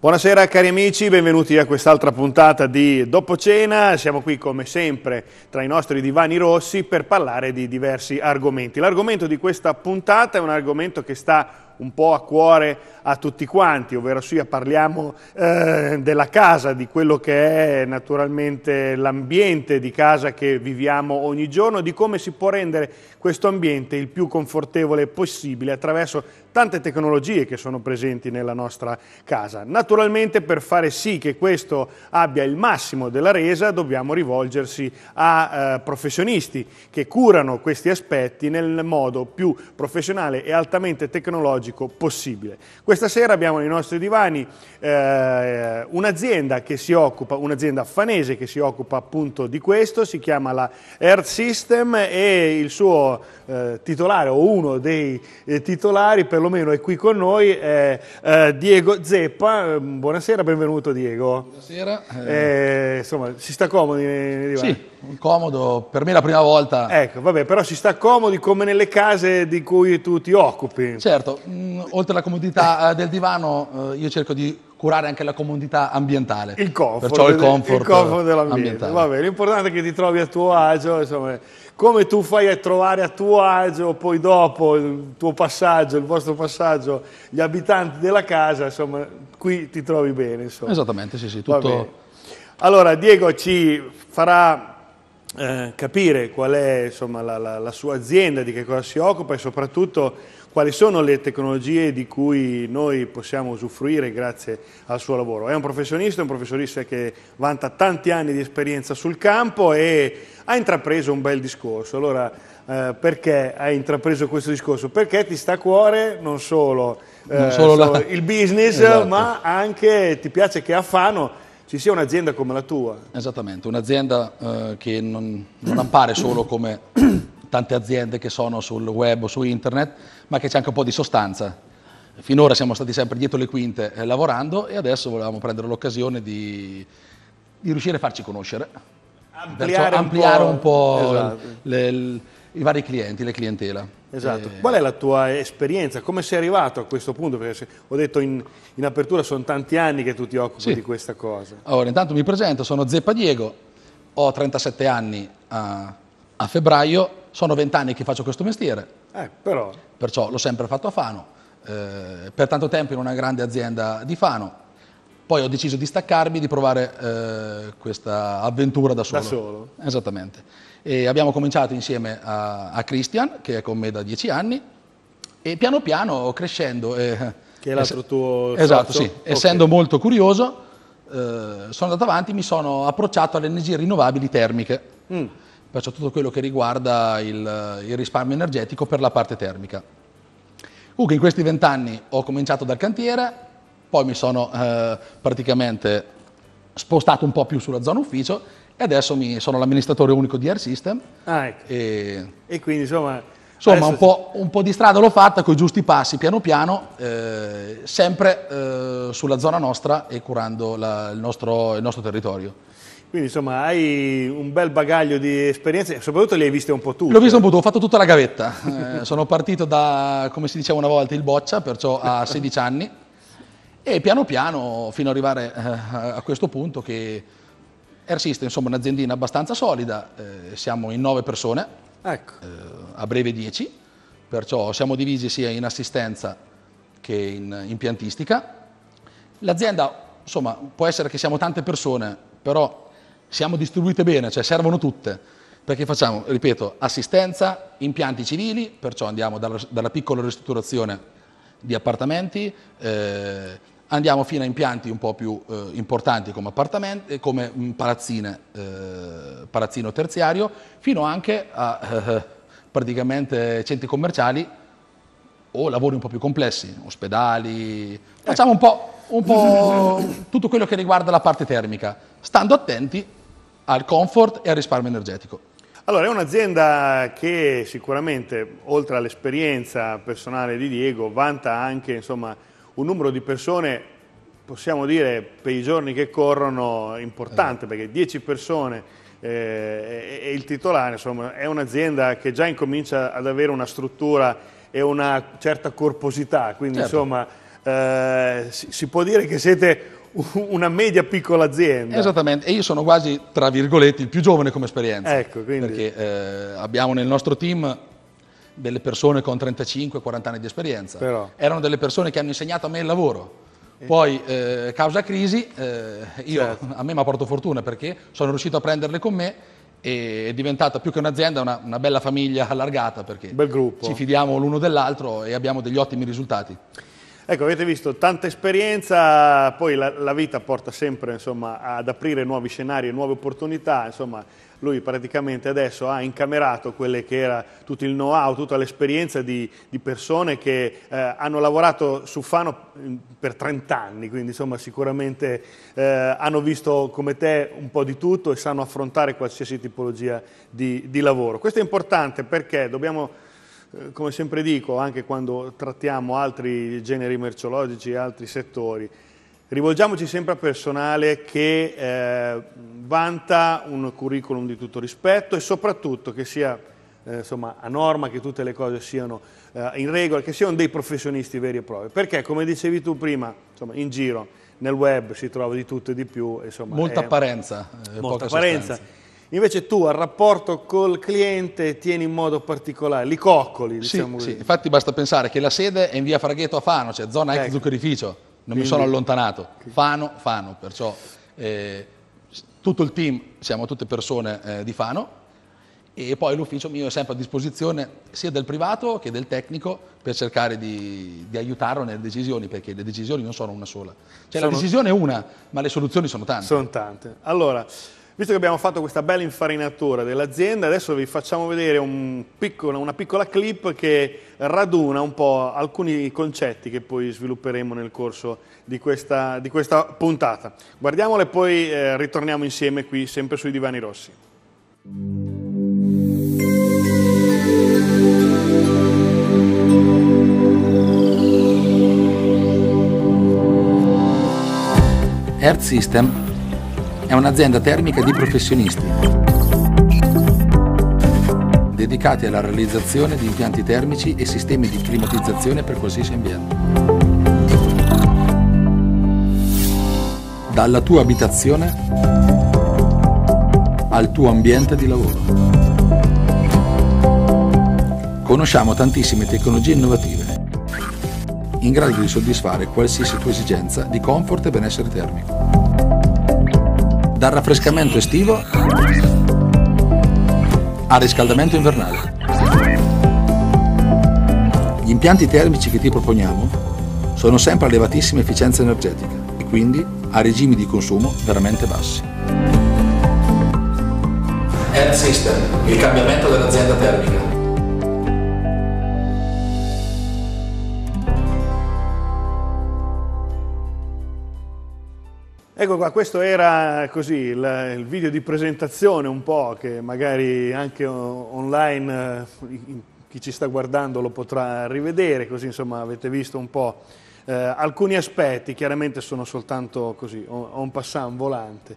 Buonasera cari amici, benvenuti a quest'altra puntata di Dopo Cena. Siamo qui come sempre tra i nostri divani rossi per parlare di diversi argomenti. L'argomento di questa puntata è un argomento che sta un po' a cuore a tutti quanti, ovvero sia parliamo eh, della casa, di quello che è naturalmente l'ambiente di casa che viviamo ogni giorno, di come si può rendere questo ambiente il più confortevole possibile attraverso tante tecnologie che sono presenti nella nostra casa. Naturalmente per fare sì che questo abbia il massimo della resa dobbiamo rivolgersi a eh, professionisti che curano questi aspetti nel modo più professionale e altamente tecnologico possibile. Questa questa sera abbiamo nei nostri divani eh, un'azienda che si occupa, un'azienda fanese che si occupa appunto di questo, si chiama la Earth System e il suo eh, titolare o uno dei eh, titolari perlomeno è qui con noi, è eh, Diego Zeppa. Ehm, buonasera, benvenuto Diego. Buonasera. Eh. Eh, insomma, si sta comodi nei, nei divani? Sì incomodo, per me è la prima volta. Ecco, vabbè, però si sta comodi come nelle case di cui tu ti occupi. Certo, mh, mm, oltre alla comodità eh, del divano, eh, io cerco di curare anche la comodità ambientale. Il comfort. Perciò il comfort, il comfort dell'ambiente. Vabbè, l'importante è che ti trovi a tuo agio, insomma, come tu fai a trovare a tuo agio poi dopo il tuo passaggio, il vostro passaggio, gli abitanti della casa, insomma, qui ti trovi bene, insomma. Esattamente, sì, sì, tutto... Allora, Diego ci farà eh, capire qual è insomma, la, la, la, sua azienda, di che cosa si occupa e soprattutto quali sono le tecnologie di cui noi possiamo usufruire grazie al suo lavoro. È un professionista, un professionista che vanta tanti anni di esperienza sul campo e ha intrapreso un bel discorso. Allora, eh, perché hai intrapreso questo discorso? Perché ti sta a cuore non solo, eh, non solo eh, la... il business, esatto. ma anche ti piace che Affano ci sia un'azienda come la tua. Esattamente, un'azienda eh, che non, non appare solo come tante aziende che sono sul web o su internet, ma che c'è anche un po' di sostanza. Finora siamo stati sempre dietro le quinte eh, lavorando e adesso volevamo prendere l'occasione di, di riuscire a farci conoscere, ampliare, Perciò, un, ampliare po', un po', esatto. le, le, i vari clienti, le clientela. Esatto. Eh. Qual è la tua esperienza? Come sei arrivato a questo punto? Perché ho detto in, in apertura sono tanti anni che tu ti occupi sì. di questa cosa. Allora, intanto mi presento, sono Zeppa Diego, ho 37 anni a, a febbraio, sono 20 anni che faccio questo mestiere. Eh, però... Perciò l'ho sempre fatto a Fano, eh, per tanto tempo in una grande azienda di Fano. Poi ho deciso di staccarmi, di provare eh, questa avventura da solo. Da solo? Esattamente. E abbiamo cominciato insieme a, a, Christian, che è con me da dieci anni, e piano piano crescendo. Eh, che è l'altro tuo Esatto, sì. Okay. Essendo molto curioso, eh, sono andato avanti, e mi sono approcciato alle energie rinnovabili termiche. Mm. Perciò tutto quello che riguarda il, il risparmio energetico per la parte termica. Comunque in questi vent'anni ho cominciato dal cantiere, poi mi sono eh, praticamente spostato un po' più sulla zona ufficio e adesso mi, sono l'amministratore unico di Air System. Ah, ecco. e, e, quindi insomma... Insomma, un po', un po', di strada l'ho fatta con i giusti passi, piano piano, eh, sempre eh, sulla zona nostra e curando la, il, nostro, il nostro territorio. Quindi insomma hai un bel bagaglio di esperienze soprattutto le hai viste un po' tutte. L'ho visto un po' tutte, ho fatto tutta la gavetta. Eh, sono partito da, come si diceva una volta, il boccia, perciò a 16 anni e piano piano fino ad arrivare eh, a questo punto che Air insomma, è un'aziendina abbastanza solida, eh, siamo in nove persone, ecco. eh, a breve dieci, perciò siamo divisi sia in assistenza che in impiantistica. L'azienda, insomma, può essere che siamo tante persone, però siamo distribuite bene, cioè servono tutte, perché facciamo, ripeto, assistenza, impianti civili, perciò andiamo dalla, dalla piccola ristrutturazione di appartamenti, eh, andiamo fino a impianti un po' più eh, importanti come, appartamenti, come palazzine, eh, palazzino terziario, fino anche a eh, praticamente centri commerciali o lavori un po' più complessi, ospedali, ecco. facciamo un po', un po' tutto quello che riguarda la parte termica, stando attenti al comfort e al risparmio energetico. Allora, è un'azienda che sicuramente, oltre all'esperienza personale di Diego, vanta anche insomma, un numero di persone, possiamo dire, per i giorni che corrono, importante, eh. perché 10 persone eh, e il titolare, insomma, è un'azienda che già incomincia ad avere una struttura e una certa corposità, quindi certo. insomma eh, si, si può dire che siete una media piccola azienda. Esattamente, e io sono quasi, tra virgolette, il più giovane come esperienza. Ecco, quindi... Perché eh, abbiamo nel nostro team delle persone con 35-40 anni di esperienza, Però. erano delle persone che hanno insegnato a me il lavoro. Poi, eh, causa crisi, eh, io, certo. a me mi ha portato fortuna perché sono riuscito a prenderle con me e è diventata più che un'azienda una, una bella famiglia allargata perché ci fidiamo l'uno dell'altro e abbiamo degli ottimi risultati. Ecco, avete visto tanta esperienza, poi la, la vita porta sempre insomma, ad aprire nuovi scenari e nuove opportunità, insomma, lui praticamente adesso ha incamerato quelle che era tutto il know-how, tutta l'esperienza di, di, persone che eh, hanno lavorato su Fano mm, per 30 anni, quindi insomma sicuramente eh, hanno visto come te un po' di tutto e sanno affrontare qualsiasi tipologia di, di lavoro. Questo è importante perché dobbiamo eh, come sempre dico, anche quando trattiamo altri generi merceologici altri settori, rivolgiamoci sempre a personale che eh, vanta un curriculum di tutto rispetto e soprattutto che sia eh, insomma, a norma, che tutte le cose siano eh, in regola, che siano dei professionisti veri e propri. Perché, come dicevi tu prima, insomma, in giro, nel web si trova di tutto e di più. Insomma, molta è, apparenza. Eh, molta apparenza. Sostanza. Invece tu al rapporto col cliente tieni in modo particolare, li coccoli, diciamo sì, sì, infatti basta pensare che la sede è in via Fraghetto a Fano, cioè zona ecco. ex zuccherificio, non Quindi. mi sono allontanato. Fano, Fano, perciò eh, tutto il team, siamo tutte persone eh, di Fano e poi l'ufficio mio è sempre a disposizione sia del privato che del tecnico per cercare di, di aiutarlo nelle decisioni, perché le decisioni non sono una sola. Cioè sono... la decisione è una, ma le soluzioni sono tante. Sono tante. Allora... Visto che abbiamo fatto questa bella infarinatura dell'azienda, adesso vi facciamo vedere un piccolo, una piccola clip che raduna un po' alcuni concetti che poi svilupperemo nel corso di questa, di questa puntata. Guardiamole e poi eh, ritorniamo insieme qui, sempre sui divani rossi. Earth System è un'azienda termica di professionisti dedicati alla realizzazione di impianti termici e sistemi di climatizzazione per qualsiasi ambiente. Dalla tua abitazione al tuo ambiente di lavoro. Conosciamo tantissime tecnologie innovative in grado di soddisfare qualsiasi tua esigenza di comfort e benessere termico dal raffrescamento estivo al riscaldamento invernale. Gli impianti termici che ti proponiamo sono sempre a elevatissima efficienza energetica e quindi a regimi di consumo veramente bassi. End System, il cambiamento dell'azienda termica. Ecco qua, questo era così il, il, video di presentazione un po' che magari anche online eh, chi ci sta guardando lo potrà rivedere, così insomma avete visto un po' eh, alcuni aspetti, chiaramente sono soltanto così, ho un passant volante.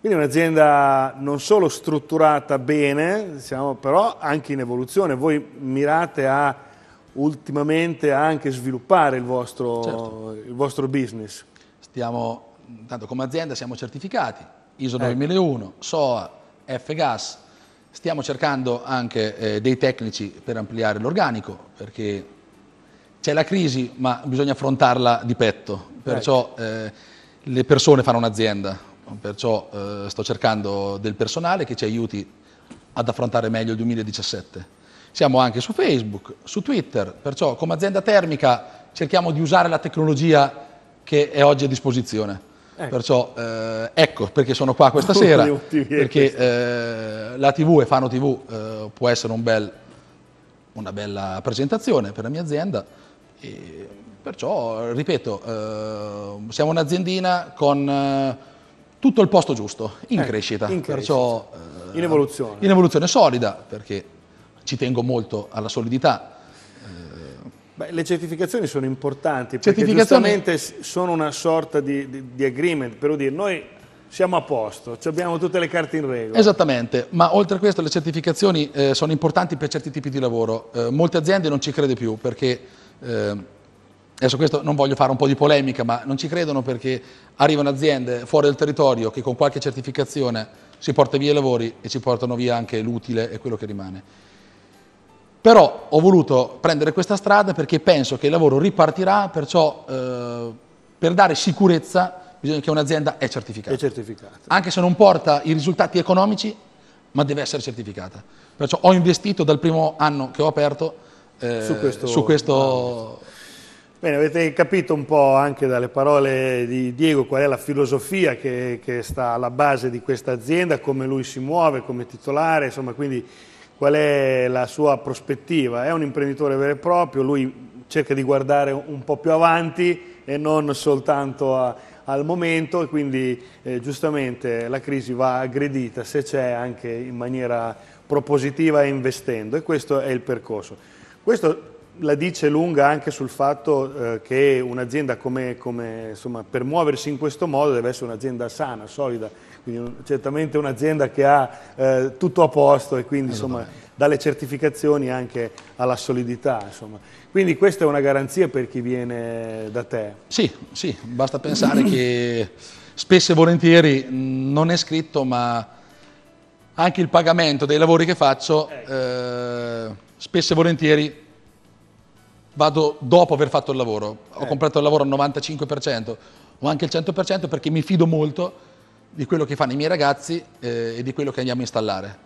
Quindi un'azienda non solo strutturata bene, diciamo, però anche in evoluzione, voi mirate a ultimamente anche sviluppare il vostro, certo. il vostro business. Stiamo intanto come azienda siamo certificati, ISO 9001, SOA, F-Gas, stiamo cercando anche eh, dei tecnici per ampliare l'organico, perché c'è la crisi ma bisogna affrontarla di petto, perciò ecco. eh, le persone fanno un'azienda, perciò eh, sto cercando del personale che ci aiuti ad affrontare meglio il 2017. Siamo anche su Facebook, su Twitter, perciò come azienda termica cerchiamo di usare la tecnologia che è oggi a disposizione. Ecco. Perciò eh, ecco perché sono qua questa sera, perché eh, la TV e Fano TV eh, può essere un bel, una bella presentazione per la mia azienda, e perciò ripeto, eh, siamo un'aziendina con eh, tutto il posto giusto, in ecco, crescita, in, crescita. Perciò, eh, in evoluzione. In evoluzione solida, perché ci tengo molto alla solidità, Beh, le certificazioni sono importanti perché giustamente sono una sorta di, di, di agreement, però dire noi siamo a posto, abbiamo tutte le carte in regola. Esattamente, ma oltre a questo le certificazioni eh, sono importanti per certi tipi di lavoro. Eh, molte aziende non ci crede più perché, eh, adesso questo non voglio fare un po' di polemica, ma non ci credono perché arrivano aziende fuori dal territorio che con qualche certificazione si porta via i lavori e ci portano via anche l'utile e quello che rimane. Però ho voluto prendere questa strada perché penso che il lavoro ripartirà, perciò eh, per dare sicurezza bisogna che un'azienda è certificata. È certificata. Anche se non porta i risultati economici, ma deve essere certificata. Perciò ho investito dal primo anno che ho aperto eh, su questo... Su questo... Bene, avete capito un po' anche dalle parole di Diego qual è la filosofia che, che sta alla base di questa azienda, come lui si muove come titolare, insomma, quindi qual è la sua prospettiva. È un imprenditore vero e proprio, lui cerca di guardare un po' più avanti e non soltanto a, al momento e quindi eh, giustamente la crisi va aggredita se c'è anche in maniera propositiva e investendo e questo è il percorso. Questo la dice lunga anche sul fatto eh, che un'azienda come, come, insomma, per muoversi in questo modo deve essere un'azienda sana, solida, quindi certamente un'azienda che ha eh, tutto a posto e quindi insomma, dalle certificazioni anche alla solidità. Insomma. Quindi questa è una garanzia per chi viene da te? Sì, sì basta pensare che spesso e volentieri non è scritto ma anche il pagamento dei lavori che faccio ecco. eh, spesso e volentieri vado dopo aver fatto il lavoro. Ho eh. comprato il lavoro al 95% o anche il 100% perché mi fido molto di quello che fanno i miei ragazzi eh, e di quello che andiamo a installare.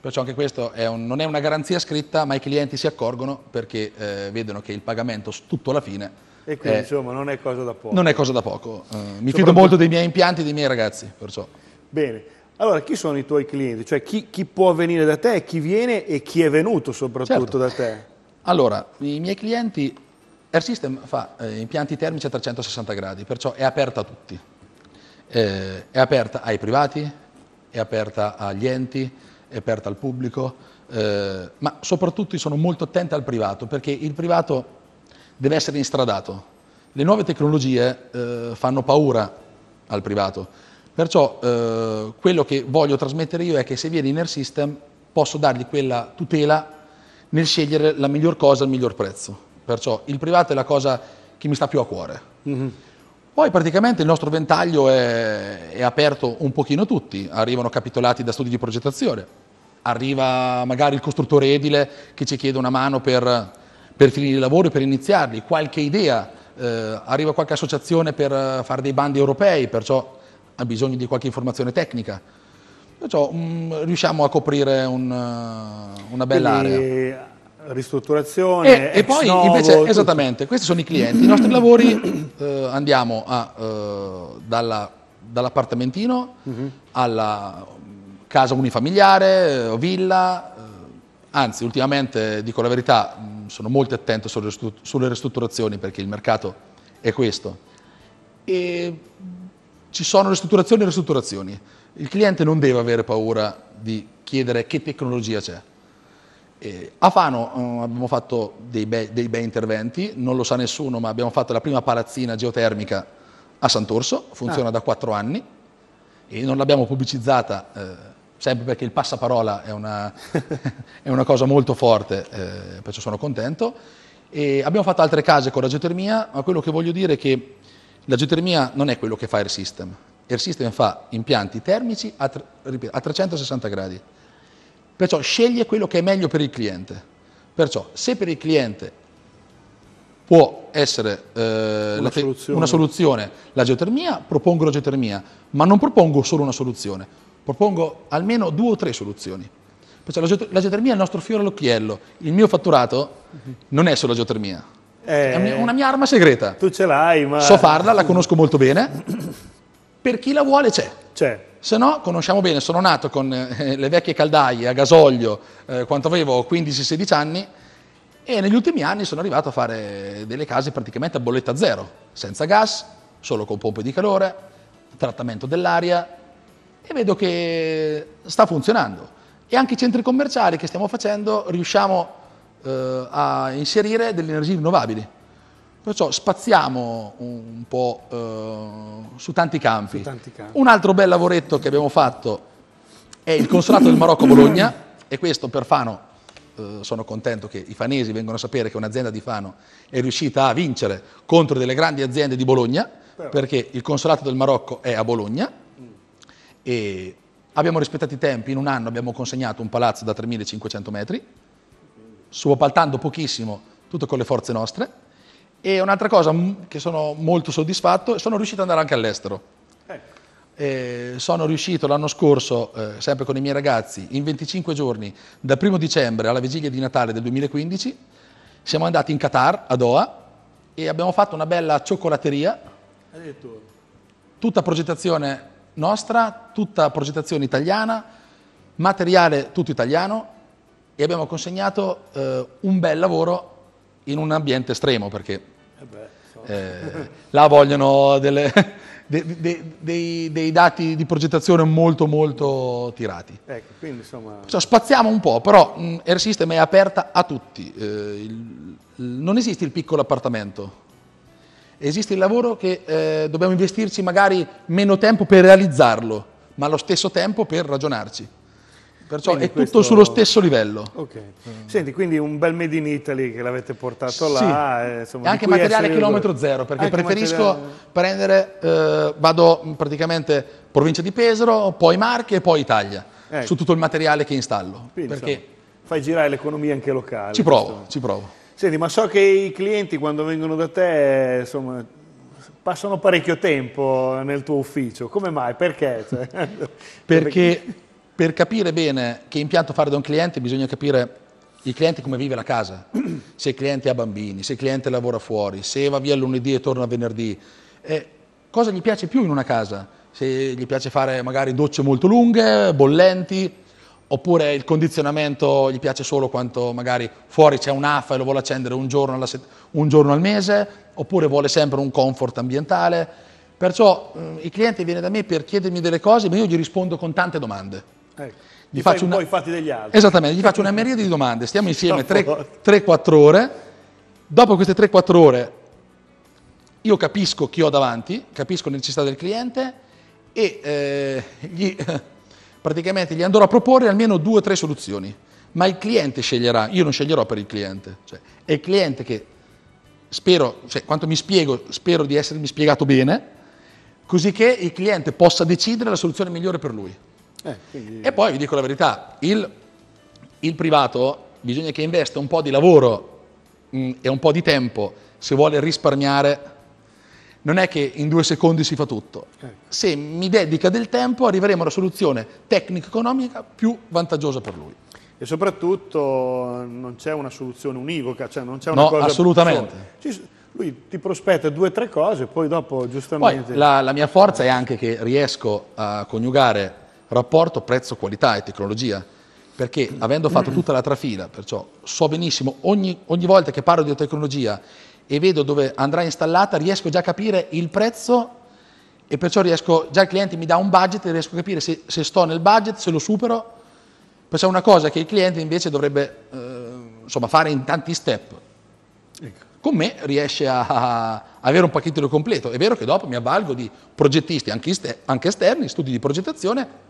Perciò anche questo è un, non è una garanzia scritta, ma i clienti si accorgono perché eh, vedono che il pagamento tutto alla fine. E quindi è, insomma non è cosa da poco. Non è cosa da poco. Eh, mi fido molto dei miei impianti, e dei miei ragazzi. Perciò. Bene. Allora, chi sono i tuoi clienti? Cioè, chi, chi può venire da te, chi viene e chi è venuto soprattutto certo. da te? Allora, i miei clienti, Air System fa eh, impianti termici a 360 gradi, perciò è aperta a tutti eh, è aperta ai privati, è aperta agli enti, è aperta al pubblico, eh, ma soprattutto sono molto attenta al privato perché il privato deve essere instradato. Le nuove tecnologie eh, fanno paura al privato, perciò eh, quello che voglio trasmettere io è che se viene in Air System posso dargli quella tutela nel scegliere la miglior cosa al miglior prezzo. Perciò il privato è la cosa che mi sta più a cuore. Mm -hmm. Poi praticamente il nostro ventaglio è, è aperto un pochino a tutti, arrivano capitolati da studi di progettazione, arriva magari il costruttore edile che ci chiede una mano per, per finire i lavori, per iniziarli, qualche idea, eh, arriva qualche associazione per eh, fare dei bandi europei, perciò ha bisogno di qualche informazione tecnica. Perciò mh, mm, riusciamo a coprire un, eh, una bella Quindi, area ristrutturazione. E, e poi novo, invece, tutto. esattamente, questi sono i clienti. I nostri lavori eh, andiamo a, eh, dalla, dall'appartamentino uh mm-hmm. -huh. alla casa unifamiliare, eh, villa, eh, anzi ultimamente, dico la verità, mm, sono molto attento sulle ristrutturazioni perché il mercato è questo. E ci sono ristrutturazioni e ristrutturazioni. Il cliente non deve avere paura di chiedere che tecnologia c'è eh, a Fano eh, abbiamo fatto dei, bei, dei bei interventi, non lo sa nessuno, ma abbiamo fatto la prima palazzina geotermica a Sant'Orso, funziona ah. da quattro anni e non l'abbiamo pubblicizzata eh, sempre perché il passaparola è una, è una cosa molto forte, eh, perciò sono contento. E abbiamo fatto altre case con la geotermia, ma quello che voglio dire è che la geotermia non è quello che fa Air System. Air System fa impianti termici a, a 360 gradi. Perciò sceglie quello che è meglio per il cliente. Perciò se per il cliente può essere eh, una, te- soluzione. una soluzione la geotermia, propongo la geotermia, ma non propongo solo una soluzione, propongo almeno due o tre soluzioni. Perciò la, geot- la geotermia è il nostro fiore all'occhiello, il mio fatturato non è solo la geotermia, eh, è una mia arma segreta. Tu ce l'hai, ma... So farla, la conosco molto bene. Per chi la vuole c'è. C'è. Se no, conosciamo bene, sono nato con eh, le vecchie caldaie a gasolio eh, quando avevo 15-16 anni e negli ultimi anni sono arrivato a fare delle case praticamente a bolletta zero, senza gas, solo con pompe di calore, trattamento dell'aria e vedo che sta funzionando. E anche i centri commerciali che stiamo facendo riusciamo eh, a inserire delle energie rinnovabili. Perciò spaziamo un po' eh, su, tanti campi. su tanti campi. Un altro bel lavoretto che abbiamo fatto è il Consolato del Marocco Bologna e questo per Fano eh, sono contento che i fanesi vengano a sapere che un'azienda di Fano è riuscita a vincere contro delle grandi aziende di Bologna Però. perché il Consolato del Marocco è a Bologna mm. e abbiamo rispettato i tempi, in un anno abbiamo consegnato un palazzo da 3500 metri, subappaltando pochissimo, tutto con le forze nostre e un'altra cosa che sono molto soddisfatto, sono riuscito ad andare anche all'estero. Eh, sono riuscito l'anno scorso, eh, sempre con i miei ragazzi, in 25 giorni, dal primo dicembre alla vigilia di Natale del 2015, siamo andati in Qatar, a Doha, e abbiamo fatto una bella cioccolateria, tutta progettazione nostra, tutta progettazione italiana, materiale tutto italiano, e abbiamo consegnato eh, un bel lavoro in un ambiente estremo perché eh, eh là vogliono delle, de, de, de, dei, dati di progettazione molto molto tirati. Ecco, quindi, insomma... cioè, spaziamo un po', però mh, mm, Air System è aperta a tutti. Eh, il, il, non esiste il piccolo appartamento, esiste il lavoro che eh, dobbiamo investirci magari meno tempo per realizzarlo, ma allo stesso tempo per ragionarci. Perciò quindi è tutto sullo stesso livello. Ok, Mm. Senti, quindi un bel Made in Italy che l'avete portato sì. là. Eh, insomma, anche materiale chilometro dove... zero, perché anche preferisco materiale... prendere, eh, vado mm, praticamente provincia di Pesaro, poi Marche e poi Italia, ecco. su tutto il materiale che installo. Quindi, perché... insomma, fai girare l'economia anche locale. Ci provo, questo. ci provo. Senti, ma so che i clienti quando vengono da te, insomma, passano parecchio tempo nel tuo ufficio. Come mai? Perché? Cioè... perché per capire bene che impianto fare da un cliente bisogna capire il cliente come vive la casa, se il cliente ha bambini, se il cliente lavora fuori, se va via lunedì e torna venerdì, eh, cosa gli piace più in una casa, se gli piace fare magari docce molto lunghe, bollenti, oppure il condizionamento gli piace solo quando magari fuori c'è un'affa e lo vuole accendere un giorno, set- un giorno al mese, oppure vuole sempre un comfort ambientale. Perciò mm, il cliente viene da me per chiedermi delle cose, ma io gli rispondo con tante domande. Ecco. Gli faccio poi, una... poi fatti degli altri. Esattamente, gli faccio una miriade di domande, stiamo insieme 3-4 ore, dopo queste 3-4 ore io capisco chi ho davanti, capisco le necessità del cliente e eh, gli, praticamente gli andrò a proporre almeno 2-3 soluzioni, ma il cliente sceglierà, io non sceglierò per il cliente, cioè, è il cliente che spero, cioè, quanto mi spiego, spero di essermi spiegato bene, così che il cliente possa decidere la soluzione migliore per lui. Eh, quindi... E poi vi dico la verità, il, il, privato bisogna che investa un po' di lavoro mh, mm, e un po' di tempo se vuole risparmiare. Non è che in due secondi si fa tutto. Eh. Se mi dedica del tempo arriveremo alla soluzione tecnico-economica più vantaggiosa per lui e soprattutto non c'è una soluzione univoca, cioè non c'è una no, cosa... assolutamente. Ci, lui ti prospetta due o tre cose, poi dopo giustamente... Poi, la, la, mia forza è anche che riesco a coniugare rapporto prezzo-qualità e tecnologia, perché avendo fatto tutta la trafila, perciò so benissimo, ogni, ogni volta che parlo di tecnologia e vedo dove andrà installata, riesco già a capire il prezzo e perciò riesco, già il cliente mi dà un budget e riesco a capire se, se sto nel budget, se lo supero, perciò è una cosa che il cliente invece dovrebbe eh, insomma, fare in tanti step. Ecco. Con me riesce a, a avere un pacchetto completo. È vero che dopo mi avvalgo di progettisti, anche, anche esterni, studi di progettazione,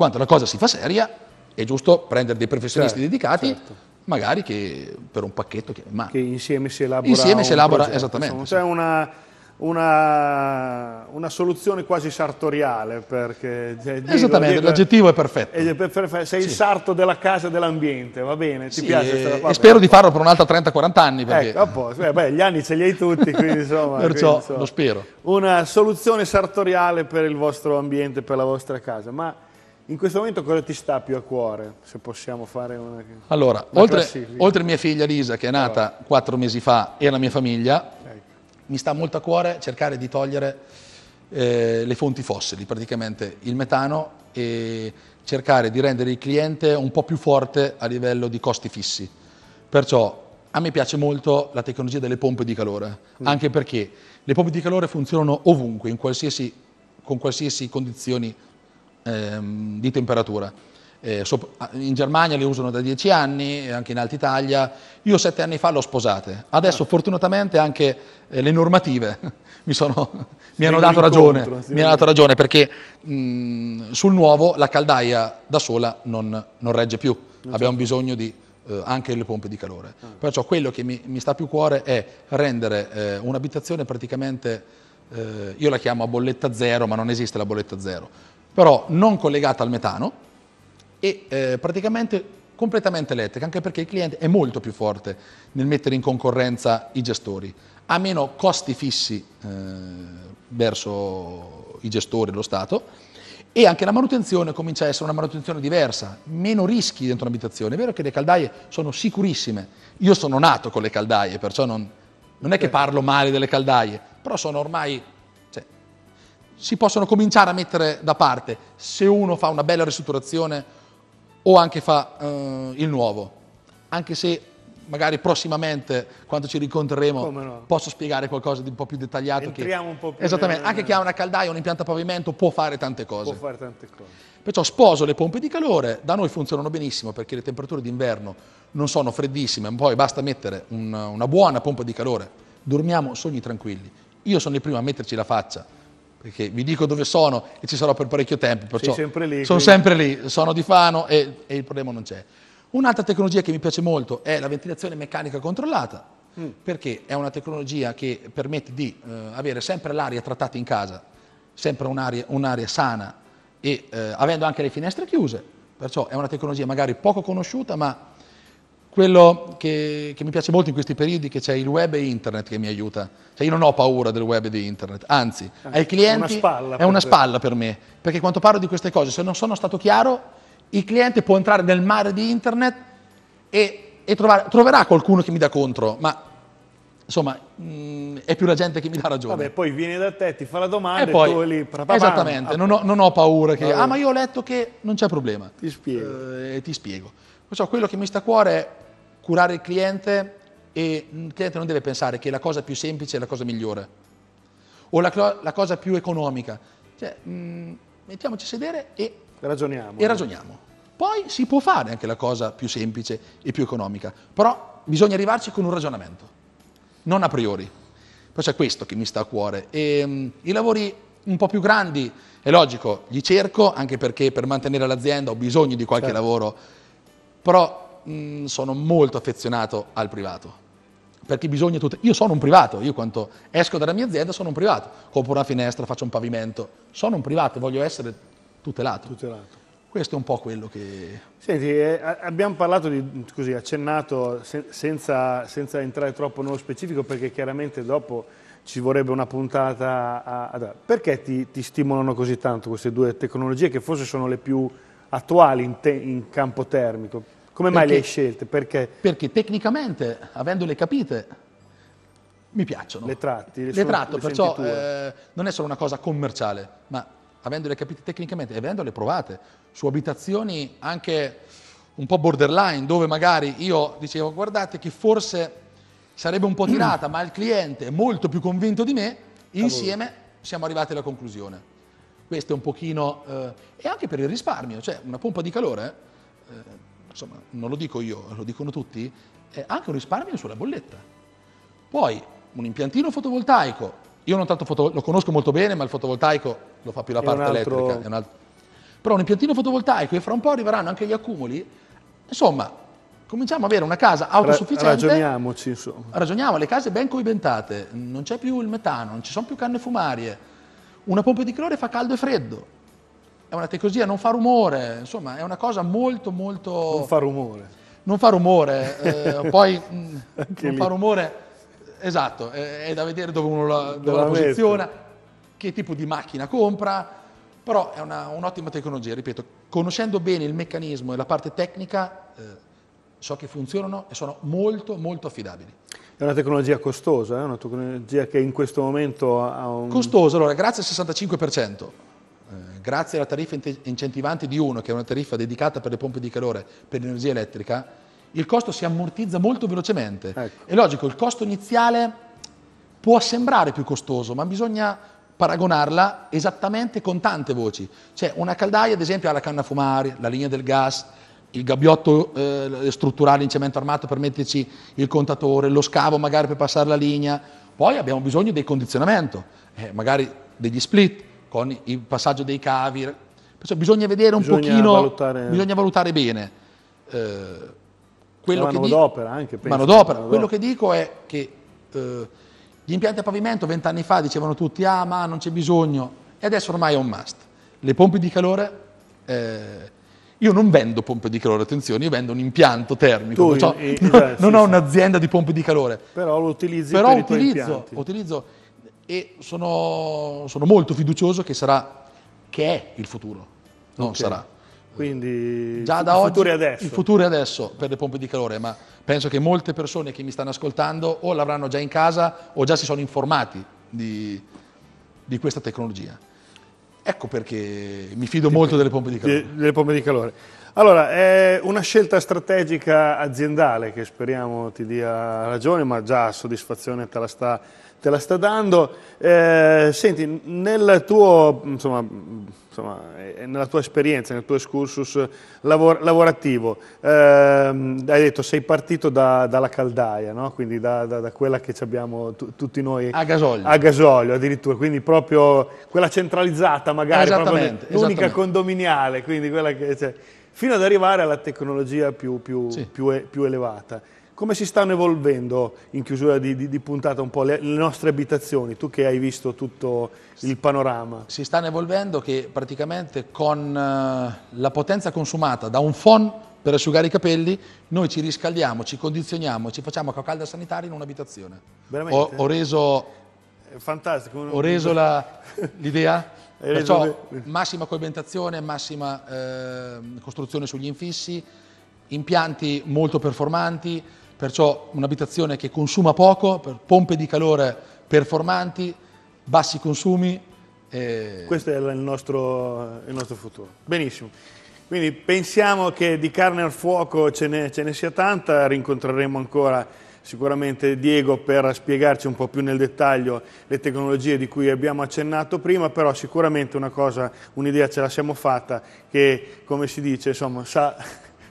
quando la cosa si fa seria, è giusto prendere dei professionisti certo, dedicati, certo. magari che per un pacchetto che, ma, che insieme si elabora. Insieme si elabora, progetto, esattamente. Insomma, sì. una, una, una, soluzione quasi sartoriale perché cioè, esattamente dico, l'aggettivo è perfetto. È perfetto sei sì. il sarto della casa e dell'ambiente va bene ti sì, piace e, e spero di farlo per un'altra 30-40 anni perché... ecco, beh, beh, gli anni ce li hai tutti quindi insomma perciò quindi, insomma, lo spero una soluzione sartoriale per il vostro ambiente per la vostra casa ma in questo momento cosa ti sta più a cuore, se possiamo fare una Allora, una oltre, oltre, mia figlia Lisa, che è nata allora. quattro mesi fa, e la mia famiglia, ecco. mi sta molto a cuore cercare di togliere eh, le fonti fossili, praticamente il metano, e cercare di rendere il cliente un po' più forte a livello di costi fissi. Perciò a me piace molto la tecnologia delle pompe di calore, mm. anche perché le pompe di calore funzionano ovunque, qualsiasi, con qualsiasi condizioni ehm, di temperatura. Eh, ah, in Germania li usano da 10 anni, anche in Alta Italia. Io sette anni fa l'ho sposate. Adesso ah. fortunatamente anche eh, le normative mi, sono, mi hanno dato ragione. Mi hanno dato ragione perché mh, sul nuovo la caldaia da sola non, non regge più. Non Abbiamo certo. bisogno di eh, anche le pompe di calore. Ah. Perciò quello che mi, mi, sta più a cuore è rendere eh, un'abitazione praticamente, eh, io la chiamo a bolletta zero, ma non esiste la bolletta zero però non collegata al metano e eh, praticamente completamente elettrica, anche perché il cliente è molto più forte nel mettere in concorrenza i gestori, ha meno costi fissi eh, verso i gestori, lo Stato, e anche la manutenzione comincia a essere una manutenzione diversa, meno rischi dentro un'abitazione. È vero che le caldaie sono sicurissime, io sono nato con le caldaie, perciò non, non è che parlo male delle caldaie, però sono ormai si possono cominciare a mettere da parte se uno fa una bella ristrutturazione o anche fa eh, il nuovo, anche se magari prossimamente quando ci rincontreremo, no? posso spiegare qualcosa di un po' più dettagliato. Entriamo che, un po' più. Esattamente, anche chi ha una caldaia, un impianto a pavimento può fare tante cose. Può fare tante cose. Perciò sposo le pompe di calore, da noi funzionano benissimo perché le temperature d'inverno non sono freddissime, poi basta mettere una, una buona pompa di calore, dormiamo sogni tranquilli. Io sono il primo a metterci la faccia perché vi dico dove sono e ci sarò per parecchio tempo, perciò sempre lì, sono quindi. sempre lì, sono di Fano e, e il problema non c'è. Un'altra tecnologia che mi piace molto è la ventilazione meccanica controllata, mm. perché è una tecnologia che permette di eh, avere sempre l'aria trattata in casa, sempre un'aria, un'aria sana e eh, avendo anche le finestre chiuse, perciò è una tecnologia magari poco conosciuta ma quello che, che mi piace molto in questi periodi è che c'è il web e internet che mi aiuta. Cioè io non ho paura del web e di internet, anzi, ah, ai clienti è una, è una spalla per me, perché quando parlo di queste cose, se non sono stato chiaro, il cliente può entrare nel mare di internet e, e trovare, troverà qualcuno che mi dà contro, ma insomma mh, mm, è più la gente che mi dà ragione. Vabbè, poi viene da te, ti fa la domanda e, e poi, tu lì... Papà, esattamente, non ho, ah, non ho, paura che... Vabbè. Ah, ma io ho letto che non c'è problema. Ti spiego. Eh, ti spiego. Perciò quello che mi sta a cuore è curare il cliente e il cliente non deve pensare che la cosa più semplice è la cosa migliore o la, la cosa più economica. Cioè, mh, mm, mettiamoci a sedere e ragioniamo. E ragioniamo. Poi si può fare anche la cosa più semplice e più economica, però bisogna arrivarci con un ragionamento, non a priori. Poi c'è questo che mi sta a cuore. E, ehm, mh, I lavori un po' più grandi, è logico, li cerco anche perché per mantenere l'azienda ho bisogno di qualche certo. lavoro, però mh, mm, sono molto affezionato al privato. Perché bisogna tutto. Io sono un privato, io quando esco dalla mia azienda sono un privato, compro una finestra, faccio un pavimento, sono un privato e voglio essere tutelato. tutelato. Questo è un po' quello che... Senti, eh, abbiamo parlato di, così, accennato, se, senza, senza, entrare troppo nello specifico, perché chiaramente dopo ci vorrebbe una puntata... A, a, perché ti, ti stimolano così tanto queste due tecnologie, che forse sono le più attuali in, te, in, campo termico? Come mai perché, le hai scelte? Perché? Perché tecnicamente, avendole capite, mi piacciono. Le tratti, le, le tratto, le perciò eh, non è solo una cosa commerciale, ma avendole capite tecnicamente e avendole provate su abitazioni anche un po' borderline, dove magari io dicevo guardate che forse sarebbe un po' tirata, ma il cliente è molto più convinto di me, insieme siamo arrivati alla conclusione. Questo è un pochino... Eh, e anche per il risparmio, cioè una pompa di calore... Eh, insomma, non lo dico io, lo dicono tutti, è anche un risparmio sulla bolletta. Poi un impiantino fotovoltaico, io non tanto foto, lo conosco molto bene, ma il fotovoltaico lo fa più la parte altro... elettrica. Un altro... Però un impiantino fotovoltaico e fra un po' arriveranno anche gli accumuli, insomma, cominciamo ad avere una casa autosufficiente. Ragioniamoci, insomma. Ragioniamo, le case ben coibentate, non c'è più il metano, non ci sono più canne fumarie, una pompa di calore fa caldo e freddo, è una tecnologia, non fa rumore, insomma è una cosa molto molto... Non fa rumore. Non fa rumore, eh, poi mm, non lì. fa rumore, esatto, è, è, da vedere dove uno la, dove la posiziona, che tipo di macchina compra, però è una, un'ottima tecnologia, ripeto, conoscendo bene il meccanismo e la parte tecnica eh, so che funzionano e sono molto molto affidabili. È una tecnologia costosa, è eh? una tecnologia che in questo momento ha un... Costosa, allora, grazie al 65% grazie alla tariffa incentivante di 1, che è una tariffa dedicata per le pompe di calore per l'energia elettrica, il costo si ammortizza molto velocemente. Ecco. È logico, il costo iniziale può sembrare più costoso, ma bisogna paragonarla esattamente con tante voci. Cioè una caldaia, ad esempio, ha la canna fumaria, la linea del gas, il gabbiotto eh, strutturale in cemento armato per metterci il contatore, lo scavo magari per passare la linea. Poi abbiamo bisogno del condizionamento, eh, magari degli split, con il passaggio dei cavi. Perciò bisogna vedere un bisogna pochino, valutare... bisogna valutare bene. Eh, quello mano d'opera anche. Penso, mano d'opera. Quello che dico è che eh, gli impianti a pavimento vent'anni fa dicevano tutti ah ma non c'è bisogno e adesso ormai è un must. Le pompe di calore... Eh, io non vendo pompe di calore, attenzione, io vendo un impianto termico, tu, cioè, in, in, non, esatto, non sì, ho sì. un'azienda di pompe di calore. Però lo utilizzi Però per utilizzo, utilizzo e sono, sono molto fiducioso che sarà, che è il futuro, non okay. sarà. Quindi Già da il oggi, futuro è adesso. Il futuro è adesso per le pompe di calore, ma penso che molte persone che mi stanno ascoltando o l'avranno già in casa o già si sono informati di, di questa tecnologia. Ecco perché mi fido di, molto delle pompe di calore. Di, delle pompe di calore. Allora, è una scelta strategica aziendale che speriamo ti dia ragione, ma già soddisfazione te la sta te la sta dando. Eh, senti, nel tuo, insomma, insomma, eh, nella tua esperienza, nel tuo excursus lavor lavorativo, ehm, hai detto sei partito da, dalla caldaia, no? quindi da, da, da, quella che abbiamo tutti noi. A gasolio. A gasolio addirittura, quindi proprio quella centralizzata magari, l'unica condominiale, quindi quella che, cioè, fino ad arrivare alla tecnologia più, più, sì. più, più elevata come si stanno evolvendo in chiusura di, di, di puntata un po' le, le, nostre abitazioni, tu che hai visto tutto il panorama? Si stanno evolvendo che praticamente con eh, la potenza consumata da un phon per asciugare i capelli, noi ci riscaldiamo, ci condizioniamo, e ci facciamo acqua calda sanitaria in un'abitazione. Ho, ho reso... Fantastico. Ho reso l'idea? Perciò massima coibentazione, massima eh, costruzione sugli infissi, impianti molto performanti, perciò un'abitazione che consuma poco, pompe di calore performanti, bassi consumi. E... Questo è il nostro, il nostro, futuro. Benissimo. Quindi pensiamo che di carne al fuoco ce ne, ce ne sia tanta, rincontreremo ancora sicuramente Diego per spiegarci un po' più nel dettaglio le tecnologie di cui abbiamo accennato prima, però sicuramente una cosa, un'idea ce la siamo fatta che, come si dice, insomma, sa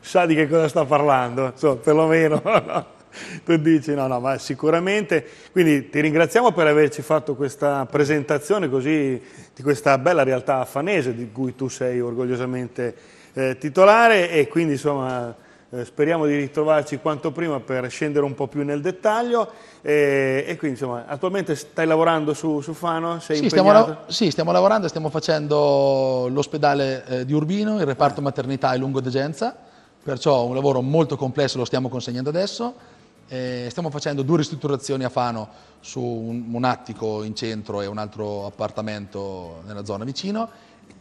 sa di che cosa sta parlando, so, perlomeno. Tu dici no, no, ma sicuramente. Quindi ti ringraziamo per averci fatto questa presentazione così di questa bella realtà affanese di cui tu sei orgogliosamente eh, titolare e quindi insomma eh, speriamo di ritrovarci quanto prima per scendere un po' più nel dettaglio e, e quindi insomma attualmente stai lavorando su, su Fano? Sei sì, impegnato? stiamo sì, stiamo lavorando, stiamo facendo l'ospedale eh, di Urbino, il reparto maternità e lungodegenza Perciò un lavoro molto complesso lo stiamo consegnando adesso. Eh, stiamo facendo due ristrutturazioni a Fano su un, un attico in centro e un altro appartamento nella zona vicino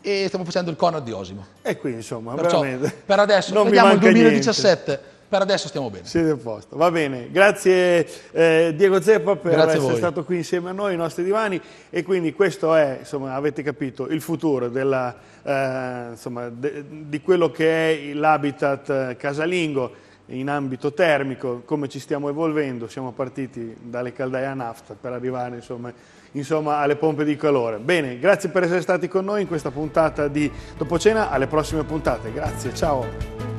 e stiamo facendo il Conad di Osimo. E qui insomma, Perciò, veramente. Per adesso, non vediamo il 2017. Niente per adesso stiamo bene. Siete a posto, va bene. Grazie eh, Diego Zeppa per Grazie essere stato qui insieme a noi, i nostri divani. E quindi questo è, insomma, avete capito, il futuro della, eh, insomma, de, di quello che è l'habitat eh, casalingo in ambito termico, come ci stiamo evolvendo. Siamo partiti dalle caldaie a nafta per arrivare, insomma, insomma, alle pompe di calore. Bene, grazie per essere stati con noi in questa puntata di Dopocena. alle prossime puntate. Grazie, ciao.